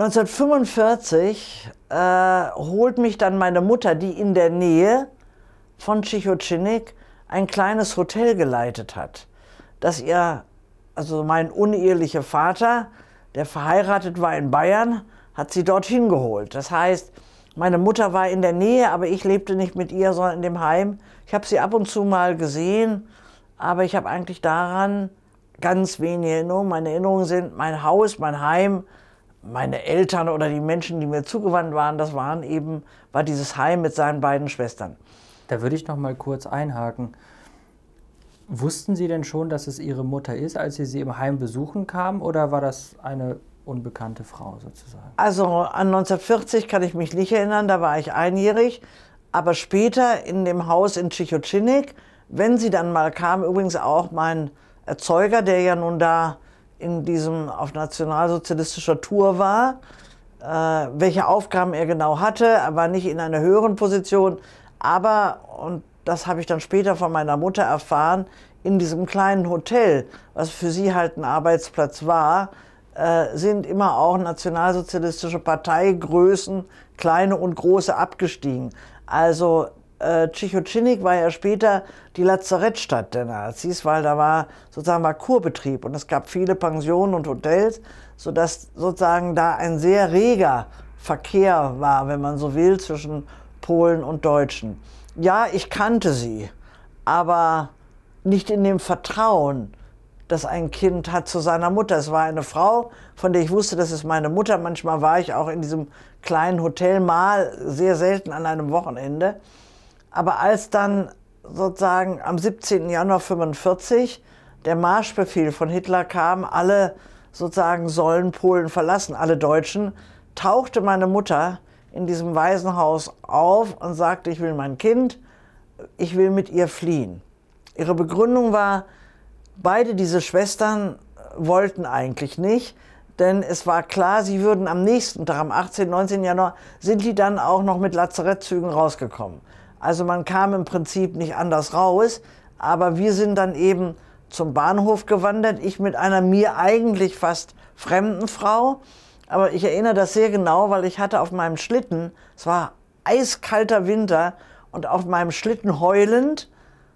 1945 äh, holt mich dann meine Mutter, die in der Nähe von Tschechotschenik ein kleines Hotel geleitet hat, das ihr, also mein unehelicher Vater, der verheiratet war in Bayern, hat sie dorthin geholt. Das heißt, meine Mutter war in der Nähe, aber ich lebte nicht mit ihr, sondern in dem Heim. Ich habe sie ab und zu mal gesehen, aber ich habe eigentlich daran ganz wenig Erinnerungen. Meine Erinnerungen sind mein Haus, mein Heim, meine Eltern oder die Menschen, die mir zugewandt waren, das waren eben, war dieses Heim mit seinen beiden Schwestern. Da würde ich noch mal kurz einhaken. Wussten Sie denn schon, dass es Ihre Mutter ist, als Sie sie im Heim besuchen kamen, oder war das eine unbekannte Frau sozusagen? Also an 1940 kann ich mich nicht erinnern, da war ich einjährig, aber später in dem Haus in Tschichovschinik, wenn sie dann mal kam, übrigens auch mein Erzeuger, der ja nun da in diesem auf nationalsozialistischer Tour war, äh, welche Aufgaben er genau hatte. Er war nicht in einer höheren Position, aber, und das habe ich dann später von meiner Mutter erfahren, in diesem kleinen Hotel, was für sie halt ein Arbeitsplatz war, äh, sind immer auch nationalsozialistische Parteigrößen, kleine und große, abgestiegen. Also äh, Tschechochinik war ja später die Lazarettstadt der Nazis, weil da war sozusagen war Kurbetrieb und es gab viele Pensionen und Hotels, sodass sozusagen da ein sehr reger Verkehr war, wenn man so will, zwischen Polen und Deutschen. Ja, ich kannte sie, aber nicht in dem Vertrauen, das ein Kind hat zu seiner Mutter. Es war eine Frau, von der ich wusste, das ist meine Mutter. Manchmal war ich auch in diesem kleinen Hotel mal sehr selten an einem Wochenende. Aber als dann sozusagen am 17. Januar 1945 der Marschbefehl von Hitler kam, alle sozusagen sollen Polen verlassen, alle Deutschen, tauchte meine Mutter in diesem Waisenhaus auf und sagte, ich will mein Kind, ich will mit ihr fliehen. Ihre Begründung war, beide diese Schwestern wollten eigentlich nicht, denn es war klar, sie würden am nächsten Tag, am 18., 19. Januar, sind die dann auch noch mit Lazarettzügen rausgekommen. Also man kam im Prinzip nicht anders raus, aber wir sind dann eben zum Bahnhof gewandert, ich mit einer mir eigentlich fast fremden Frau. Aber ich erinnere das sehr genau, weil ich hatte auf meinem Schlitten, es war eiskalter Winter, und auf meinem Schlitten heulend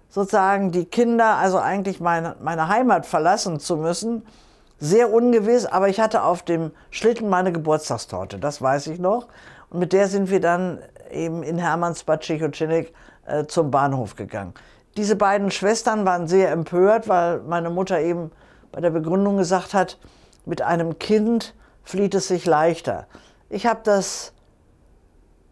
sozusagen die Kinder, also eigentlich meine, meine Heimat verlassen zu müssen, sehr ungewiss, aber ich hatte auf dem Schlitten meine Geburtstagstorte, das weiß ich noch. Und mit der sind wir dann eben in Hermannsbad Tschechoczynik äh, zum Bahnhof gegangen. Diese beiden Schwestern waren sehr empört, weil meine Mutter eben bei der Begründung gesagt hat, mit einem Kind flieht es sich leichter. Ich habe das,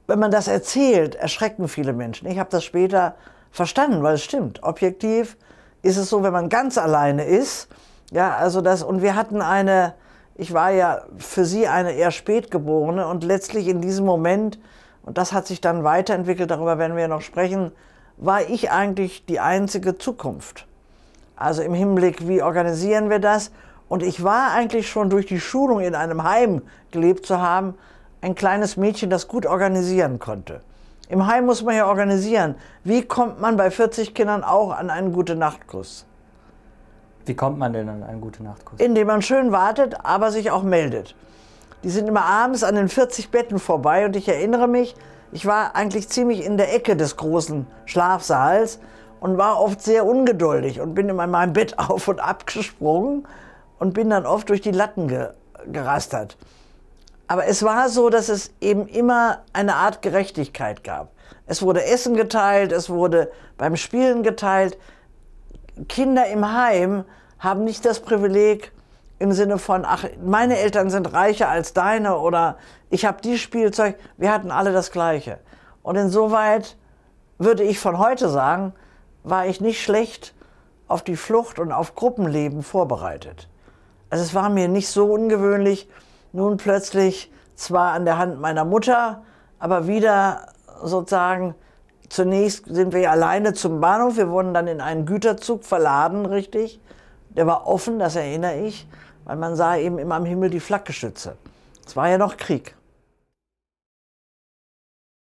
wenn man das erzählt, erschrecken viele Menschen. Ich habe das später verstanden, weil es stimmt. Objektiv ist es so, wenn man ganz alleine ist. Ja, also das, und wir hatten eine, ich war ja für sie eine eher Spätgeborene und letztlich in diesem Moment und das hat sich dann weiterentwickelt, darüber werden wir noch sprechen, war ich eigentlich die einzige Zukunft. Also im Hinblick, wie organisieren wir das? Und ich war eigentlich schon durch die Schulung in einem Heim gelebt zu haben, ein kleines Mädchen, das gut organisieren konnte. Im Heim muss man ja organisieren. Wie kommt man bei 40 Kindern auch an einen gute Nachtkuss? Wie kommt man denn an einen gute Nachtkuss? Indem man schön wartet, aber sich auch meldet. Die sind immer abends an den 40 Betten vorbei und ich erinnere mich, ich war eigentlich ziemlich in der Ecke des großen Schlafsaals und war oft sehr ungeduldig und bin immer in meinem Bett auf und ab gesprungen und bin dann oft durch die Latten ge gerastert. Aber es war so, dass es eben immer eine Art Gerechtigkeit gab. Es wurde Essen geteilt, es wurde beim Spielen geteilt. Kinder im Heim haben nicht das Privileg, im Sinne von, ach, meine Eltern sind reicher als deine oder ich habe die Spielzeug. Wir hatten alle das Gleiche. Und insoweit würde ich von heute sagen, war ich nicht schlecht auf die Flucht und auf Gruppenleben vorbereitet. Also es war mir nicht so ungewöhnlich, nun plötzlich zwar an der Hand meiner Mutter, aber wieder sozusagen, zunächst sind wir alleine zum Bahnhof, wir wurden dann in einen Güterzug verladen, richtig. Der war offen, das erinnere ich weil man sah eben immer am Himmel die Flakgeschütze. Es war ja noch Krieg.